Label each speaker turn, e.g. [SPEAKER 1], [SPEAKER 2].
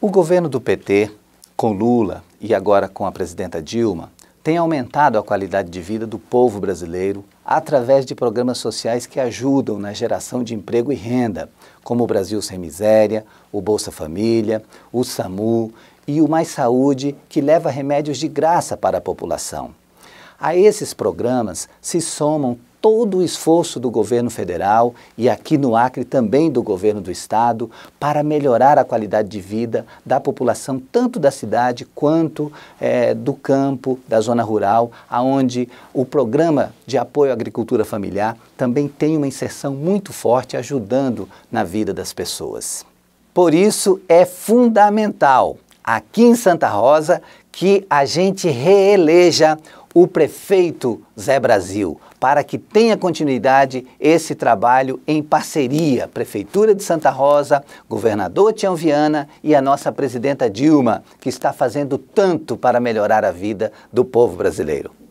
[SPEAKER 1] O governo do PT, com Lula e agora com a presidenta Dilma, tem aumentado a qualidade de vida do povo brasileiro através de programas sociais que ajudam na geração de emprego e renda, como o Brasil Sem Miséria, o Bolsa Família, o SAMU e o Mais Saúde, que leva remédios de graça para a população. A esses programas se somam todo o esforço do governo federal e aqui no Acre também do governo do estado para melhorar a qualidade de vida da população, tanto da cidade quanto é, do campo, da zona rural, aonde o programa de apoio à agricultura familiar também tem uma inserção muito forte ajudando na vida das pessoas. Por isso é fundamental aqui em Santa Rosa que a gente reeleja o prefeito Zé Brasil, para que tenha continuidade esse trabalho em parceria, Prefeitura de Santa Rosa, governador Tião Viana e a nossa presidenta Dilma, que está fazendo tanto para melhorar a vida do povo brasileiro.